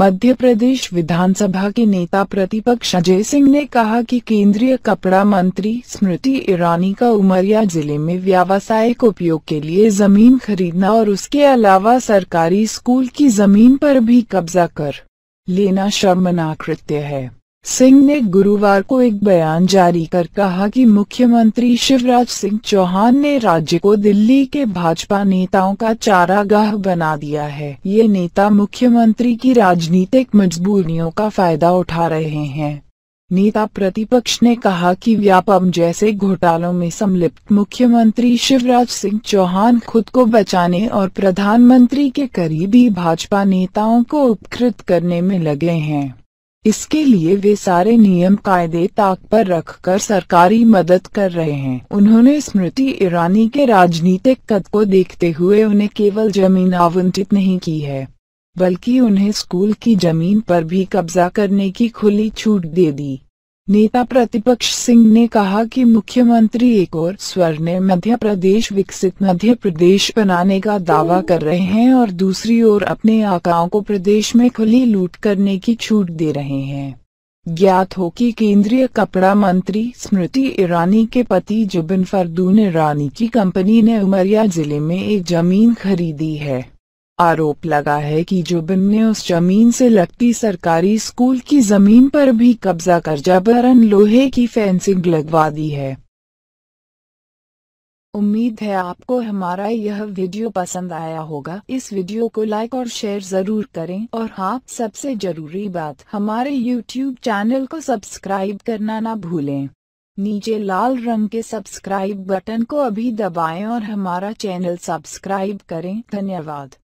मध्य प्रदेश विधानसभा के नेता प्रतिपक्ष अजय सिंह ने कहा कि केंद्रीय कपड़ा मंत्री स्मृति ईरानी का उमरिया जिले में व्यावसायिक उपयोग के लिए जमीन खरीदना और उसके अलावा सरकारी स्कूल की जमीन पर भी कब्जा कर लेना शर्मनाक कृत्य है सिंह ने गुरुवार को एक बयान जारी कर कहा कि मुख्यमंत्री शिवराज सिंह चौहान ने राज्य को दिल्ली के भाजपा नेताओं का चारागाह बना दिया है ये नेता मुख्यमंत्री की राजनीतिक मजबूरियों का फायदा उठा रहे हैं नेता प्रतिपक्ष ने कहा कि व्यापम जैसे घोटालों में संलिप्त मुख्यमंत्री शिवराज सिंह चौहान खुद को बचाने और प्रधानमंत्री के करीबी भाजपा नेताओं को उपकृत करने में लगे हैं इसके लिए वे सारे नियम कायदे ताक पर रखकर सरकारी मदद कर रहे हैं उन्होंने स्मृति ईरानी के राजनीतिक कद को देखते हुए उन्हें केवल जमीन आवंटित नहीं की है बल्कि उन्हें स्कूल की जमीन पर भी कब्जा करने की खुली छूट दे दी नेता प्रतिपक्ष सिंह ने कहा कि मुख्यमंत्री एक और ने मध्य प्रदेश विकसित मध्य प्रदेश बनाने का दावा कर रहे हैं और दूसरी ओर अपने आकाओं को प्रदेश में खुली लूट करने की छूट दे रहे हैं ज्ञात हो कि केंद्रीय कपड़ा मंत्री स्मृति ईरानी के पति जुबिन फरदून ईरानी की कंपनी ने उमरिया जिले में एक जमीन खरीदी है आरोप लगा है कि जुबिन ने उस जमीन से लगती सरकारी स्कूल की जमीन पर भी कब्जा कर जबरन लोहे की फेंसिंग लगवा दी है उम्मीद है आपको हमारा यह वीडियो पसंद आया होगा इस वीडियो को लाइक और शेयर जरूर करें और हाँ सबसे जरूरी बात हमारे यूट्यूब चैनल को सब्सक्राइब करना ना भूलें नीचे लाल रंग के सब्सक्राइब बटन को अभी दबाएं और हमारा चैनल सब्सक्राइब करें धन्यवाद